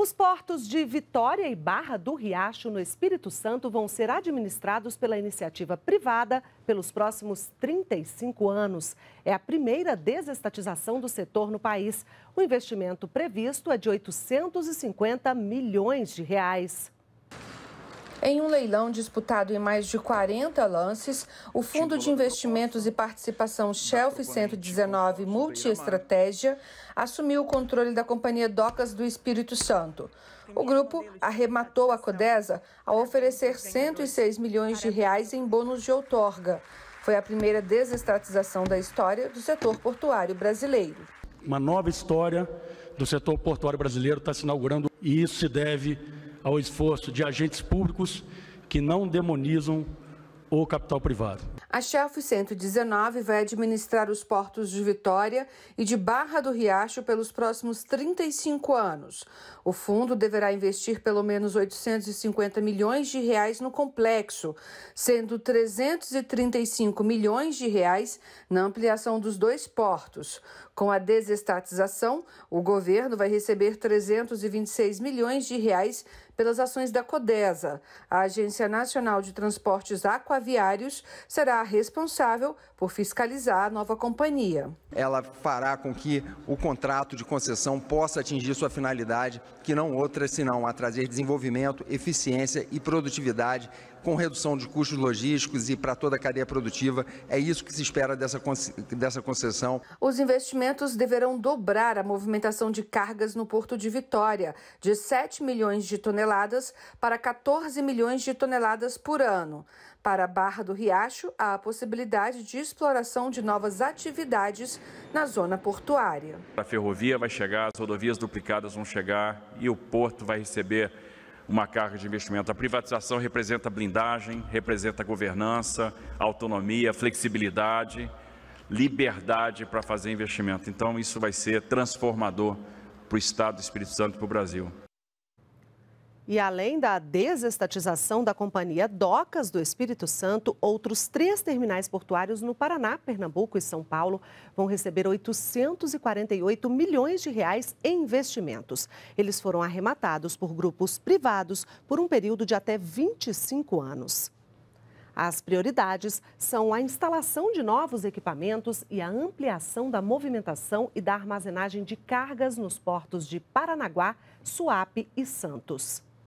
Os portos de Vitória e Barra do Riacho, no Espírito Santo, vão ser administrados pela iniciativa privada pelos próximos 35 anos. É a primeira desestatização do setor no país. O investimento previsto é de 850 milhões de reais. Em um leilão disputado em mais de 40 lances, o Fundo de Investimentos e Participação Shelf 119 Multiestratégia assumiu o controle da Companhia Docas do Espírito Santo. O grupo arrematou a Codesa ao oferecer 106 milhões de reais em bônus de outorga. Foi a primeira desestatização da história do setor portuário brasileiro. Uma nova história do setor portuário brasileiro está se inaugurando e isso se deve ao esforço de agentes públicos que não demonizam o capital privado. A Shelf 119 vai administrar os portos de Vitória e de Barra do Riacho pelos próximos 35 anos. O fundo deverá investir pelo menos 850 milhões de reais no complexo, sendo 335 milhões de reais na ampliação dos dois portos. Com a desestatização, o governo vai receber 326 milhões de reais pelas ações da CODESA. A Agência Nacional de Transportes Aquaviários será responsável por fiscalizar a nova companhia. Ela fará com que o contrato de concessão possa atingir sua finalidade, que não outra senão a trazer desenvolvimento, eficiência e produtividade com redução de custos logísticos e para toda a cadeia produtiva. É isso que se espera dessa, dessa concessão. Os investimentos deverão dobrar a movimentação de cargas no Porto de Vitória, de 7 milhões de toneladas toneladas para 14 milhões de toneladas por ano. Para a Barra do Riacho, há a possibilidade de exploração de novas atividades na zona portuária. A ferrovia vai chegar, as rodovias duplicadas vão chegar e o porto vai receber uma carga de investimento. A privatização representa blindagem, representa governança, autonomia, flexibilidade, liberdade para fazer investimento. Então, isso vai ser transformador para o Estado do Espírito Santo e para o Brasil. E além da desestatização da companhia Docas do Espírito Santo, outros três terminais portuários no Paraná, Pernambuco e São Paulo vão receber 848 milhões de reais em investimentos. Eles foram arrematados por grupos privados por um período de até 25 anos. As prioridades são a instalação de novos equipamentos e a ampliação da movimentação e da armazenagem de cargas nos portos de Paranaguá, Suape e Santos.